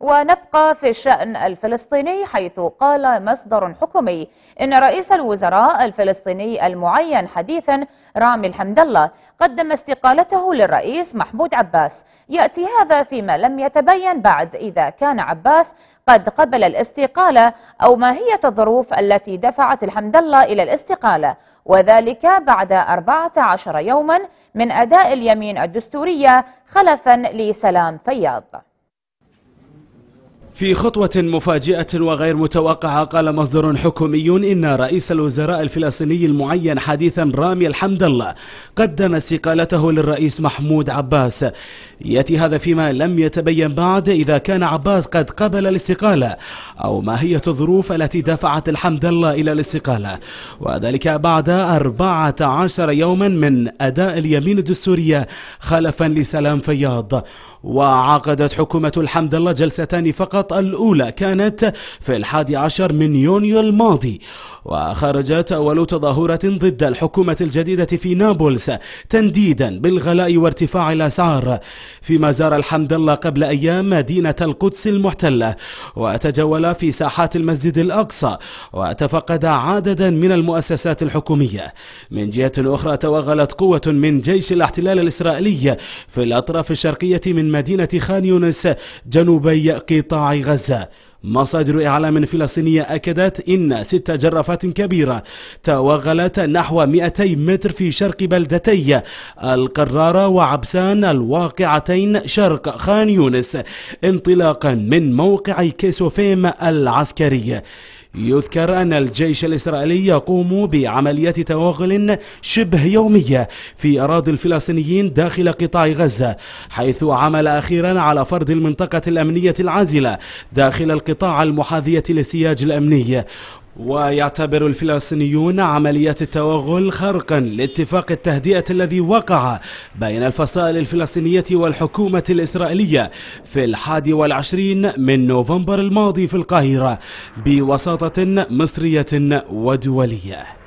ونبقى في الشأن الفلسطيني حيث قال مصدر حكومي إن رئيس الوزراء الفلسطيني المعين حديثا رامي الحمد الله قدم استقالته للرئيس محمود عباس يأتي هذا فيما لم يتبين بعد إذا كان عباس قد قبل الاستقالة أو ما هي الظروف التي دفعت الحمد الله إلى الاستقالة وذلك بعد 14 يوما من أداء اليمين الدستورية خلفا لسلام فياض في خطوة مفاجئة وغير متوقعة قال مصدر حكومي إن رئيس الوزراء الفلسطيني المعين حديثا رامي الحمد الله قدم استقالته للرئيس محمود عباس يأتي هذا فيما لم يتبين بعد إذا كان عباس قد قبل الاستقالة أو ما هي الظروف التي دفعت الحمد الله إلى الاستقالة وذلك بعد 14 يوما من أداء اليمين الدستورية خلفا لسلام فياض وعقدت حكومة الحمد الله جلستان فقط الأولى كانت في الحادي عشر من يونيو الماضي وخرجت أول تظاهرة ضد الحكومة الجديدة في نابلس تنديدا بالغلاء وارتفاع الأسعار فيما زار الحمد الله قبل أيام مدينة القدس المحتلة وتجول في ساحات المسجد الأقصى وتفقد عددا من المؤسسات الحكومية من جهة أخرى توغلت قوة من جيش الاحتلال الإسرائيلي في الأطراف الشرقية من مدينة خان يونس جنوبي قطاع غزة مصادر إعلام فلسطينية أكدت إن ست جرافات كبيرة توغلت نحو 200 متر في شرق بلدتي القرارة وعبسان الواقعتين شرق خان يونس انطلاقا من موقع كيسوفيم العسكري يذكر أن الجيش الإسرائيلي يقوم بعمليات توغل شبه يومية في أراضي الفلسطينيين داخل قطاع غزة حيث عمل أخيرا على فرض المنطقة الأمنية العازلة داخل القطاع المحاذية للسياج الأمني ويعتبر الفلسطينيون عملية التوغل خرقا لاتفاق التهدئة الذي وقع بين الفصائل الفلسطينية والحكومة الإسرائيلية في الحادي والعشرين من نوفمبر الماضي في القاهرة بوساطة مصرية ودولية